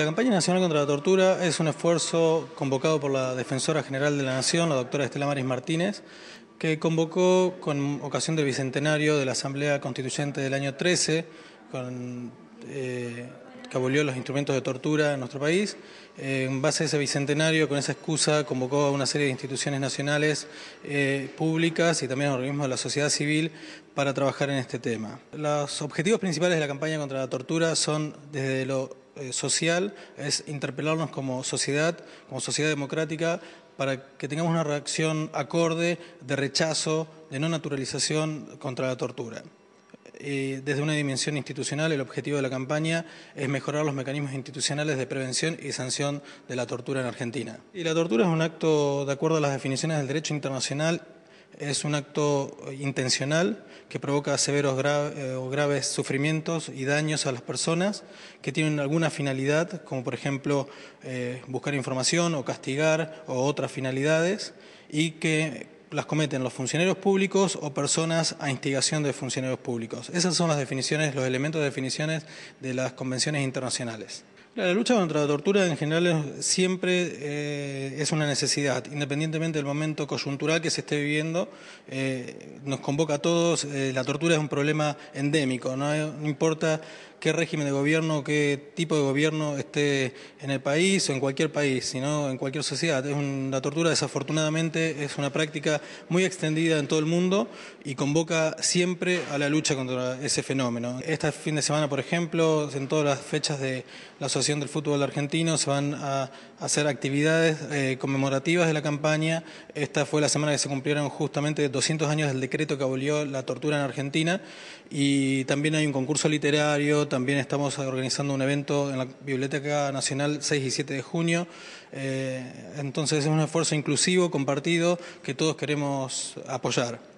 La campaña nacional contra la tortura es un esfuerzo convocado por la Defensora General de la Nación, la doctora Estela Maris Martínez, que convocó con ocasión del bicentenario de la Asamblea Constituyente del año 13, eh, que abolió los instrumentos de tortura en nuestro país. en base a ese bicentenario, con esa excusa, convocó a una serie de instituciones nacionales eh, públicas y también a organismos de la sociedad civil para trabajar en este tema. Los objetivos principales de la campaña contra la tortura son desde lo eh, social es interpelarnos como sociedad, como sociedad democrática, para que tengamos una reacción acorde de rechazo, de no naturalización contra la tortura. desde una dimensión institucional, el objetivo de la campaña es mejorar los mecanismos institucionales de prevención y sanción de la tortura en Argentina. Y la tortura es un acto, de acuerdo a las definiciones del derecho internacional es un acto eh, intencional que provoca severos eh, o graves sufrimientos y daños a las personas que tienen alguna finalidad, como por ejemplo eh, buscar información o castigar o otras finalidades, y que las cometen los funcionarios públicos o personas a instigación de funcionarios públicos. Esas son las definiciones, los elementos de definiciones de las convenciones internacionales. La lucha contra la tortura en general siempre eh, es una necesidad, independientemente del momento coyuntural que se esté viviendo, eh, nos convoca a todos, eh, la tortura es un problema endémico, no importa qué régimen de gobierno, qué tipo de gobierno esté en el país o en cualquier país, sino en cualquier sociedad. Es la tortura, desafortunadamente, es una práctica muy extendida en todo el mundo y convoca siempre a la lucha contra ese fenómeno. Este fin de semana, por ejemplo, en todas las fechas de la Asociación del Fútbol Argentino se van a hacer actividades eh, conmemorativas de la campaña. Esta fue la semana que se cumplieron justamente 200 años del decreto que abolió la tortura en Argentina y también hay un concurso literario, también estamos organizando un evento en la Biblioteca Nacional 6 y 7 de junio. Eh, entonces es un esfuerzo inclusivo, compartido, que todos queremos apoyar.